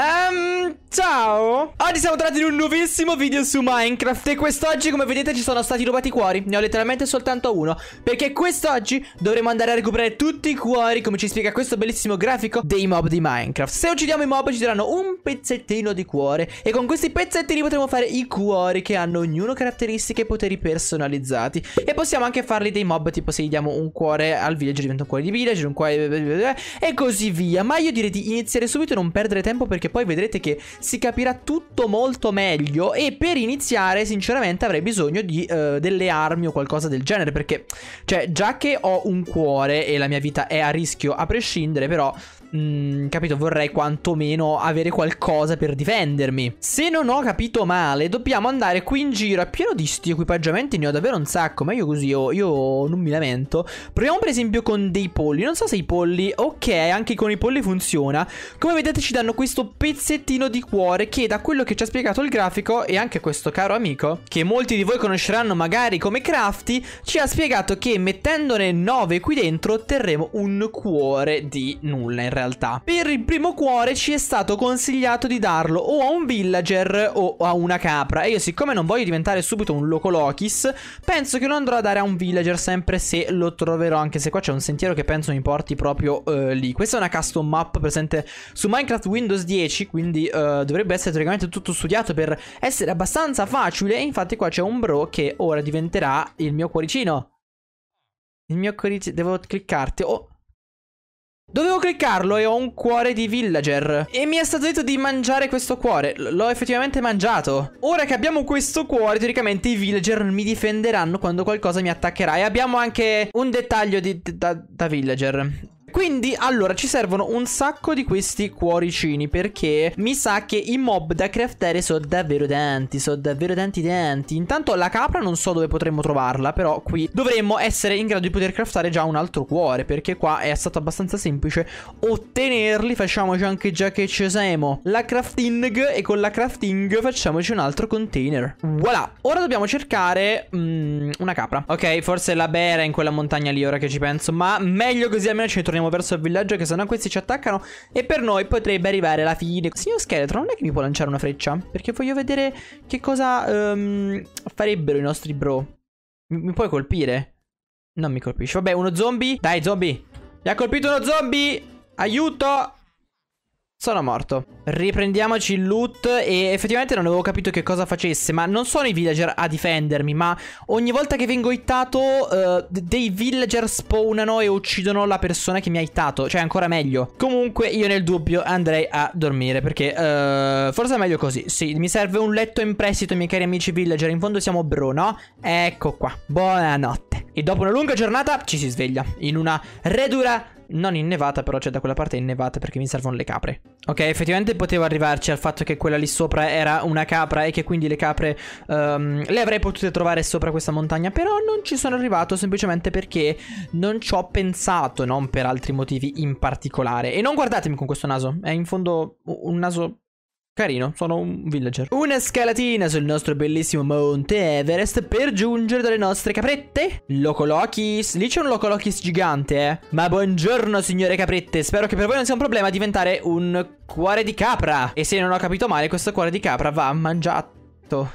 Um, ciao! Ciao, siamo tornati in un nuovissimo video su Minecraft E quest'oggi come vedete ci sono stati rubati i cuori Ne ho letteralmente soltanto uno Perché quest'oggi dovremo andare a recuperare tutti i cuori Come ci spiega questo bellissimo grafico dei mob di Minecraft Se uccidiamo i mob ci daranno un pezzettino di cuore E con questi pezzettini potremo fare i cuori Che hanno ognuno caratteristiche e poteri personalizzati E possiamo anche farli dei mob Tipo se gli diamo un cuore al villager diventa un cuore di villager Un cuore... e così via Ma io direi di iniziare subito e non perdere tempo Perché poi vedrete che si capirà tutto molto molto meglio e per iniziare sinceramente avrei bisogno di uh, delle armi o qualcosa del genere perché cioè già che ho un cuore e la mia vita è a rischio a prescindere però mh, mm, capito, vorrei quantomeno avere qualcosa per difendermi. Se non ho capito male, dobbiamo andare qui in giro, a pieno di sti equipaggiamenti, ne ho davvero un sacco, ma io così, io, io non mi lamento. Proviamo per esempio con dei polli, non so se i polli, ok, anche con i polli funziona. Come vedete ci danno questo pezzettino di cuore che da quello che ci ha spiegato il grafico e anche questo caro amico, che molti di voi conosceranno magari come Crafty, ci ha spiegato che mettendone 9 qui dentro otterremo un cuore di nulla in realtà realtà. Per il primo cuore ci è stato consigliato di darlo o a un villager o a una capra. E io siccome non voglio diventare subito un Locolokis, penso che lo andrò a dare a un villager sempre se lo troverò. Anche se qua c'è un sentiero che penso mi porti proprio uh, lì. Questa è una custom map presente su Minecraft Windows 10, quindi uh, dovrebbe essere teoricamente tutto studiato per essere abbastanza facile. E infatti qua c'è un bro che ora diventerà il mio cuoricino. Il mio cuoricino... Devo cliccarti. Oh... Dovevo cliccarlo e ho un cuore di villager. E mi è stato detto di mangiare questo cuore. L'ho effettivamente mangiato. Ora che abbiamo questo cuore, teoricamente i villager mi difenderanno quando qualcosa mi attaccherà. E abbiamo anche un dettaglio di, da, da villager. Quindi, allora, ci servono un sacco di questi cuoricini perché mi sa che i mob da craftare sono davvero tanti, sono davvero tanti denti. Intanto la capra non so dove potremmo trovarla, però qui dovremmo essere in grado di poter craftare già un altro cuore perché qua è stato abbastanza semplice ottenerli. Facciamoci anche già che ci siamo la crafting e con la crafting facciamoci un altro container. Voilà, ora dobbiamo cercare mm, una capra. Ok, forse la bera in quella montagna lì ora che ci penso, ma meglio così almeno ci troviamo torniamo verso il villaggio che sennò questi ci attaccano e per noi potrebbe arrivare la fine. Signor Scheletro, non è che mi può lanciare una freccia? Perché voglio vedere che cosa um, farebbero i nostri bro. Mi, mi puoi colpire? Non mi colpisci. Vabbè, uno zombie. Dai, zombie. Mi ha colpito uno zombie. Aiuto. Sono morto. Riprendiamoci il loot e effettivamente non avevo capito che cosa facesse, ma non sono i villager a difendermi, ma ogni volta che vengo hittato uh, eh, dei villager spawnano e uccidono la persona che mi ha hittato, cioè ancora meglio. Comunque io nel dubbio andrei a dormire perché uh, forse è meglio così. Sì, mi serve un letto in prestito, miei cari amici villager, in fondo siamo bro, no? Ecco qua, buonanotte. E dopo una lunga giornata ci si sveglia in una redura non innevata, però c'è da quella parte innevata perché mi servono le capre. Ok, effettivamente potevo arrivarci al fatto che quella lì sopra era una capra e che quindi le capre um, le avrei potute trovare sopra questa montagna, però non ci sono arrivato semplicemente perché non ci ho pensato, non per altri motivi in particolare. E non guardatemi con questo naso, è in fondo un naso Carino, sono un villager. Una scalatina sul nostro bellissimo monte Everest per giungere dalle nostre caprette. Locolokis. Lì c'è un Locolokis gigante, eh. Ma buongiorno, signore caprette. Spero che per voi non sia un problema diventare un cuore di capra. E se non ho capito male, questo cuore di capra va mangiato.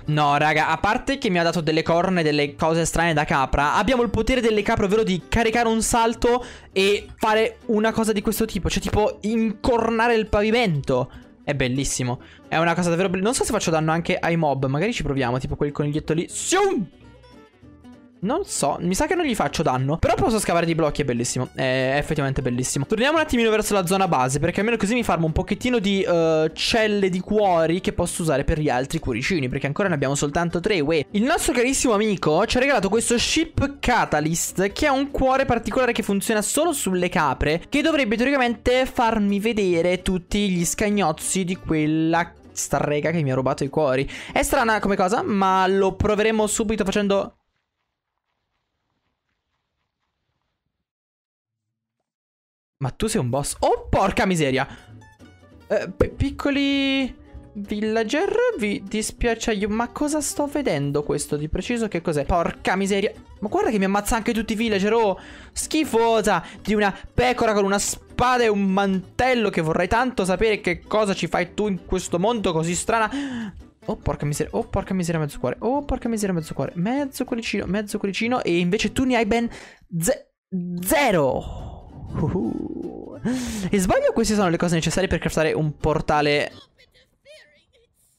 No, raga, a parte che mi ha dato delle corna e delle cose strane da capra, abbiamo il potere delle capre, ovvero di caricare un salto e fare una cosa di questo tipo, cioè tipo incornare il pavimento. È bellissimo. È una cosa davvero bella. Non so se faccio danno anche ai mob. Magari ci proviamo. Tipo quel coniglietto lì. Sium! Non so, mi sa che non gli faccio danno. Però posso scavare di blocchi, è bellissimo. È effettivamente bellissimo. Torniamo un attimino verso la zona base, perché almeno così mi farmo un pochettino di uh, celle di cuori che posso usare per gli altri cuoricini, perché ancora ne abbiamo soltanto tre, uè. Il nostro carissimo amico ci ha regalato questo Ship Catalyst, che è un cuore particolare che funziona solo sulle capre, che dovrebbe teoricamente farmi vedere tutti gli scagnozzi di quella strega che mi ha rubato i cuori. È strana come cosa, ma lo proveremo subito facendo Ma tu sei un boss? Oh, porca miseria! Eh, piccoli... Villager, vi dispiace Ma cosa sto vedendo questo di preciso? Che cos'è? Porca miseria. Ma guarda che mi ammazza anche tutti i villager, oh! Schifosa! Di una pecora con una spada e un mantello che vorrei tanto sapere che cosa ci fai tu in questo mondo così strana. Oh porca miseria, oh porca miseria mezzo cuore, oh porca miseria mezzo cuore, mezzo cuoricino, mezzo cuoricino e invece tu ne hai ben ze zero! Uhuh. E sbaglio queste sono le cose necessarie per craftare un portale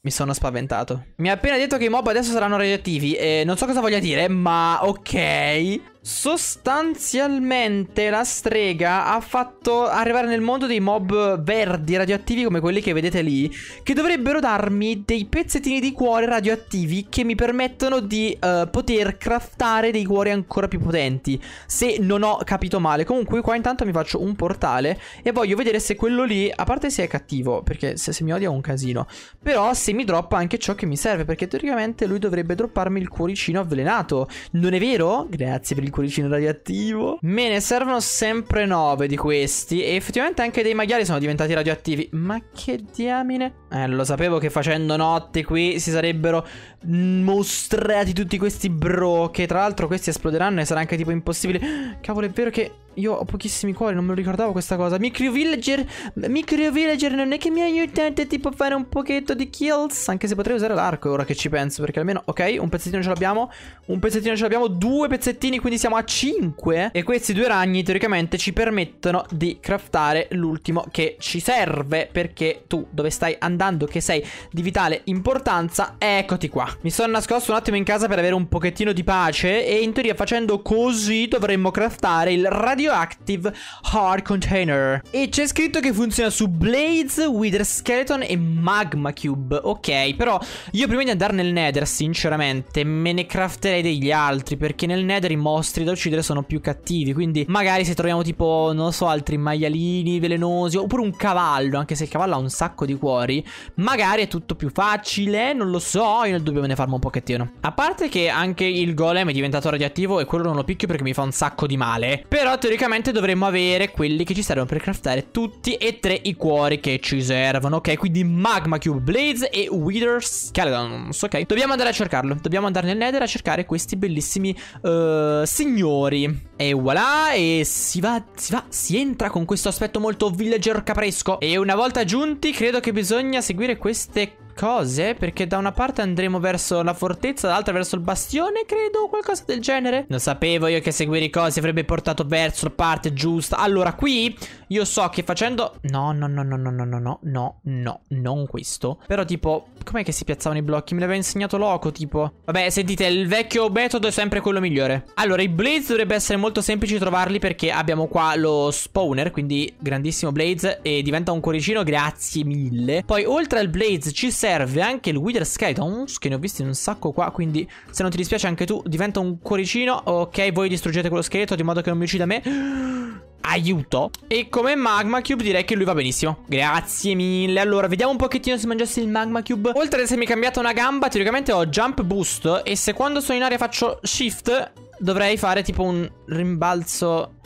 mi sono spaventato. Mi ha appena detto che i mob adesso saranno radioattivi e non so cosa voglia dire, ma ok. Sostanzialmente la strega ha fatto arrivare nel mondo dei mob verdi radioattivi come quelli che vedete lì, che dovrebbero darmi dei pezzettini di cuore radioattivi che mi permettono di uh, poter craftare dei cuori ancora più potenti, se non ho capito male. Comunque qua intanto mi faccio un portale e voglio vedere se quello lì, a parte se è cattivo, perché se, se mi odia è un casino, però se mi droppa anche ciò che mi serve, perché teoricamente lui dovrebbe dropparmi il cuoricino avvelenato. Non è vero? Grazie per il cuoricino cuoricino radioattivo. Me ne servono sempre 9 di questi. E effettivamente anche dei maiali sono diventati radioattivi. Ma che diamine? Eh, lo sapevo che facendo notte qui si sarebbero mm, mostrati tutti questi bro. Che tra l'altro questi esploderanno e sarà anche tipo impossibile. Cavolo, è vero che io ho pochissimi cuori, non me lo ricordavo questa cosa. Micro villager. Micro villager non è che mi aiutate tipo a fare un pochetto di kills. Anche se potrei usare l'arco ora che ci penso. Perché almeno, ok, un pezzettino ce l'abbiamo. Un pezzettino ce l'abbiamo. Due pezzettini, quindi siamo a cinque. E questi due ragni teoricamente ci permettono di craftare l'ultimo che ci serve. Perché tu dove stai andando, che sei di vitale importanza, eccoti qua. Mi sono nascosto un attimo in casa per avere un pochettino di pace. E in teoria facendo così dovremmo craftare il radio Radioactive Hard Container. E c'è scritto che funziona su Blades, Wither Skeleton e Magma Cube. Ok, però io prima di andare nel Nether, sinceramente, me ne crafterei degli altri. Perché nel Nether i mostri da uccidere sono più cattivi. Quindi magari se troviamo tipo, non lo so, altri maialini velenosi. Oppure un cavallo, anche se il cavallo ha un sacco di cuori. Magari è tutto più facile, non lo so. Io nel dubbio me ne farmo un pochettino. A parte che anche il golem è diventato radioattivo e quello non lo picchio perché mi fa un sacco di male. Però teoricamente Teoricamente dovremmo avere quelli che ci servono per craftare tutti e tre i cuori che ci servono, ok? Quindi Magma Cube, Blaze e Wither Skeletons, ok? Dobbiamo andare a cercarlo, dobbiamo andare nel Nether a cercare questi bellissimi uh, signori. E voilà, e si va, si va, si entra con questo aspetto molto villager capresco. E una volta giunti, credo che bisogna seguire queste cose cose Perché da una parte andremo verso la fortezza Dall'altra verso il bastione credo Qualcosa del genere Non sapevo io che seguire i cosi avrebbe portato verso la parte giusta Allora qui io so che facendo No no no no no no no no no Non questo Però tipo com'è che si piazzavano i blocchi? Me l'aveva insegnato Loco tipo Vabbè sentite il vecchio metodo è sempre quello migliore Allora i blaze dovrebbe essere molto semplice trovarli Perché abbiamo qua lo spawner Quindi grandissimo blaze E diventa un cuoricino grazie mille Poi oltre al blaze ci serve serve anche il Wither Skeletons, che ne ho visti un sacco qua, quindi se non ti dispiace anche tu diventa un cuoricino. Ok, voi distruggete quello scheletro di modo che non mi uccida me. Aiuto E come Magma Cube direi che lui va benissimo Grazie mille Allora vediamo un pochettino se mangiassi il Magma Cube Oltre ad essermi cambiata una gamba Teoricamente ho Jump Boost E se quando sono in aria faccio Shift Dovrei fare tipo un rimbalzo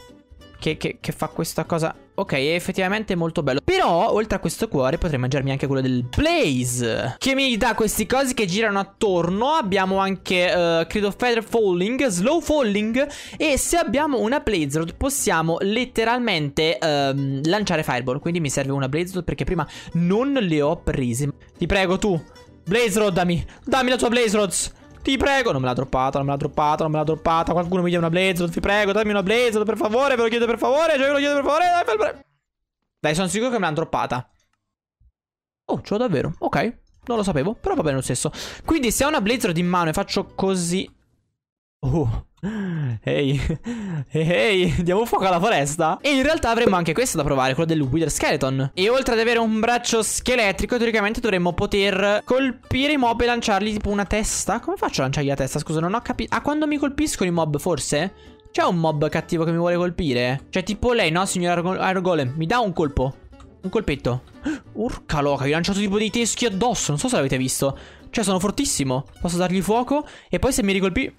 che, che, che fa questa cosa Ok, è effettivamente molto bello. Però, oltre a questo cuore, potrei mangiarmi anche quello del Blaze. Che mi dà questi cosi che girano attorno. Abbiamo anche, uh, eh, credo, Feather Falling, Slow Falling. E se abbiamo una Blaze Rod, possiamo letteralmente um, lanciare Fireball. Quindi mi serve una Blaze Rod perché prima non le ho prese. Ti prego, tu, Blazerod, dammi. Dammi la tua Blaze Rods. Ti prego. Non me l'ha droppata, non me l'ha droppata, non me l'ha droppata. Qualcuno mi dia una Blazzard, ti prego, dammi una blazer, per favore. Ve lo chiedo per favore, cioè ve lo chiedo per favore. Dai, per... Dai sono sicuro che me l'ha droppata. Oh, ce l'ho davvero. Ok. Non lo sapevo, però va bene lo stesso. Quindi se ho una blazer in mano e faccio così... Oh. Ehi, hey. ehi, hey. diamo fuoco alla foresta. E in realtà avremo anche questo da provare, quello del Wither Skeleton. E oltre ad avere un braccio scheletrico, teoricamente dovremmo poter colpire i mob e lanciargli tipo una testa. Come faccio a lanciargli la testa? Scusa, non ho capito. Ah, quando mi colpiscono i mob, forse? C'è un mob cattivo che mi vuole colpire? Cioè, tipo lei, no, signor Iron Mi dà un colpo. Un colpetto. Urca loca, gli ho lanciato tipo dei teschi addosso. Non so se l'avete visto. Cioè, sono fortissimo. Posso dargli fuoco. E poi se mi ricolpi...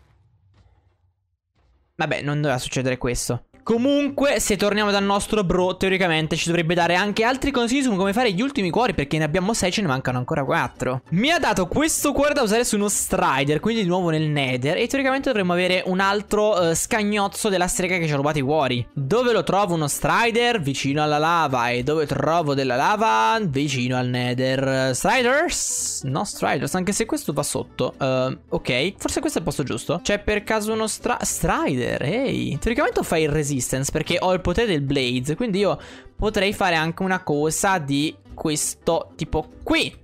Vabbè, non doveva succedere questo. Comunque, se torniamo dal nostro bro, teoricamente ci dovrebbe dare anche altri consigli su come fare gli ultimi cuori, perché ne abbiamo 6 ce ne mancano ancora 4. Mi ha dato questo cuore da usare su uno Strider, quindi di nuovo nel Nether, e teoricamente dovremmo avere un altro uh, scagnozzo della strega che ci ha rubato i cuori. Dove lo trovo uno Strider? Vicino alla lava. E dove trovo della lava? Vicino al Nether. Striders? No, Striders, anche se questo va sotto. Uh, ok, forse questo è il posto giusto. C'è per caso uno stra Strider, ehi. Hey. Teoricamente fai il resistente resistance perché ho il potere del blaze, quindi io potrei fare anche una cosa di questo tipo qui.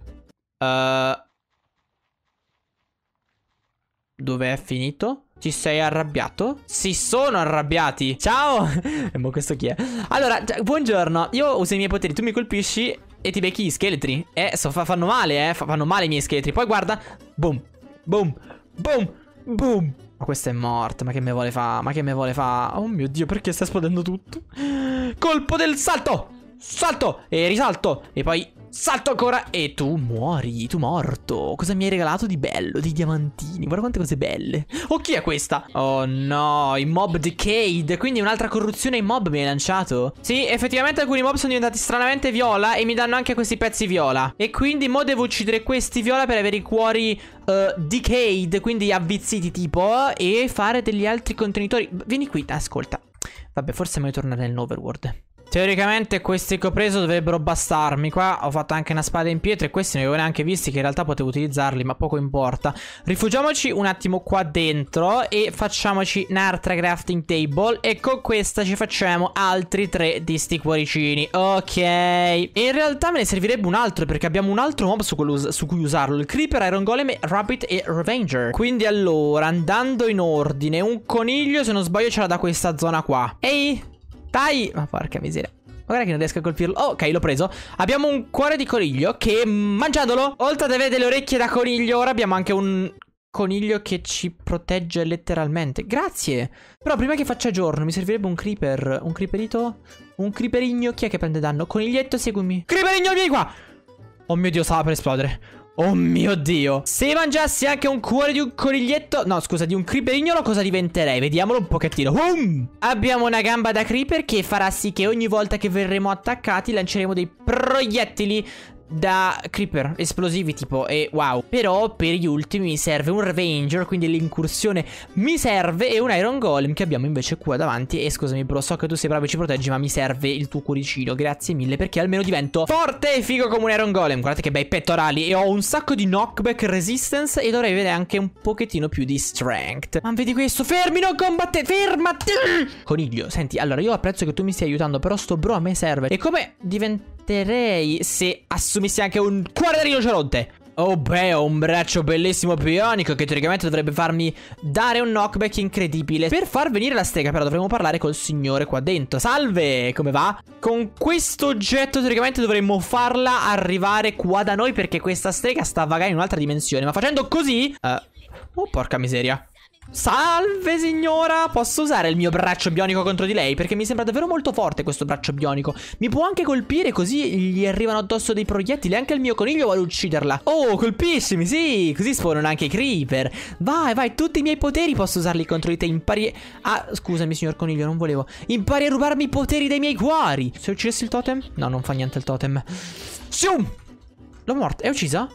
Uh, dove è finito? Ti sei arrabbiato? Si sono arrabbiati. Ciao! e mo questo chi è? Allora, cioè, buongiorno. Io uso i miei poteri, tu mi colpisci e ti becchi gli scheletri. Eh, so, fanno male, eh. fanno male i miei scheletri. Poi guarda. Boom. Boom. Boom. Boom. Ma questa è morta, ma che me vuole fa? Ma che me vuole fa? Oh mio Dio, perché sta esplodendo tutto? Colpo del salto! Salto! E risalto! E poi Salto ancora e tu muori, tu morto. Cosa mi hai regalato di bello? Dei diamantini, guarda quante cose belle. Oh, chi è questa? Oh no, i mob decayed, quindi un'altra corruzione ai mob mi hai lanciato? Sì, effettivamente alcuni mob sono diventati stranamente viola e mi danno anche questi pezzi viola. E quindi mo devo uccidere questi viola per avere i cuori uh, decayed, quindi avvizziti tipo, e fare degli altri contenitori. Vieni qui, ascolta. Vabbè, forse è meglio tornare nell'overworld. Teoricamente questi che ho preso dovrebbero bastarmi Qua ho fatto anche una spada in pietra E questi ne avevo neanche visti che in realtà potevo utilizzarli Ma poco importa Rifugiamoci un attimo qua dentro E facciamoci un'altra crafting table E con questa ci facciamo altri tre di sti cuoricini Ok E in realtà me ne servirebbe un altro Perché abbiamo un altro mob su, su cui usarlo Il creeper, iron golem, rabbit e revenger Quindi allora andando in ordine Un coniglio se non sbaglio ce l'ha da questa zona qua Ehi dai! Ma porca miseria. Magari che non riesco a colpirlo. Oh, ok, l'ho preso. Abbiamo un cuore di coniglio che, mangiandolo, oltre ad avere delle orecchie da coniglio, ora abbiamo anche un coniglio che ci protegge letteralmente. Grazie. Però prima che faccia giorno mi servirebbe un creeper. Un creeperito? Un creeperigno. Chi è che prende danno? Coniglietto, seguimi. Creeperigno, vieni qua! Oh mio Dio, stava per esplodere. Oh mio dio Se mangiassi anche un cuore di un coniglietto No scusa di un creeperignolo cosa diventerei Vediamolo un pochettino um! Abbiamo una gamba da creeper che farà sì che ogni volta che verremo attaccati Lanceremo dei proiettili da creeper esplosivi tipo e wow Però per gli ultimi mi serve un Revenger quindi l'incursione mi serve e un Iron Golem che abbiamo invece qua davanti E scusami bro so che tu sei bravo e ci proteggi ma mi serve il tuo cuoricino grazie mille perché almeno divento forte e figo come un Iron Golem Guardate che bei pettorali e ho un sacco di knockback resistance e dovrei avere anche un pochettino più di strength Ma vedi questo fermi non combatte fermati Coniglio senti allora io apprezzo che tu mi stia aiutando però sto bro a me serve E come diventa salterei se assumessi anche un cuore da rinoceronte. Oh beh, ho un braccio bellissimo bionico che teoricamente dovrebbe farmi dare un knockback incredibile. Per far venire la stega però dovremmo parlare col signore qua dentro. Salve, come va? Con questo oggetto teoricamente dovremmo farla arrivare qua da noi perché questa stega sta vagando in un'altra dimensione. Ma facendo così... Uh, oh porca miseria. Salve signora, posso usare il mio braccio bionico contro di lei? Perché mi sembra davvero molto forte questo braccio bionico Mi può anche colpire così gli arrivano addosso dei proiettili Anche il mio coniglio vuole ucciderla Oh, colpiscimi, sì, così spawnano anche i creeper Vai, vai, tutti i miei poteri posso usarli contro di te Impari... Ah, scusami signor coniglio, non volevo Impari a rubarmi i poteri dei miei cuori Se uccidessi il totem? No, non fa niente il totem Sium! L'ho morto, è uccisa?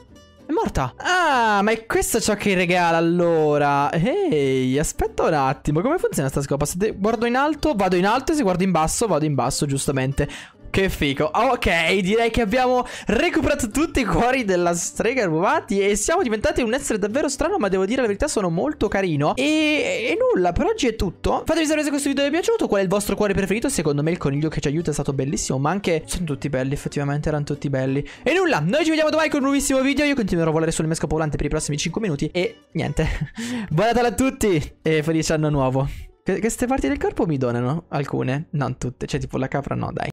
È morta. Ah, ma è questo ciò che regala allora. Ehi, aspetta un attimo. Come funziona sta scopa? Se guardo in alto, vado in alto. E se guardo in basso, vado in basso, giustamente. Che fico. Ok, direi che abbiamo recuperato tutti i cuori della strega rubati e siamo diventati un essere davvero strano, ma devo dire la verità, sono molto carino. E, e nulla, per oggi è tutto. Fatemi sapere se questo video vi è piaciuto, qual è il vostro cuore preferito. Secondo me il coniglio che ci aiuta è stato bellissimo, ma anche... Sono tutti belli, effettivamente erano tutti belli. E nulla, noi ci vediamo domani con un nuovissimo video. Io continuerò a volare sul mesco volante per i prossimi 5 minuti e niente. Buon Natale a tutti e felice anno nuovo. Queste parti del corpo mi donano alcune, non tutte, cioè tipo la capra no, dai.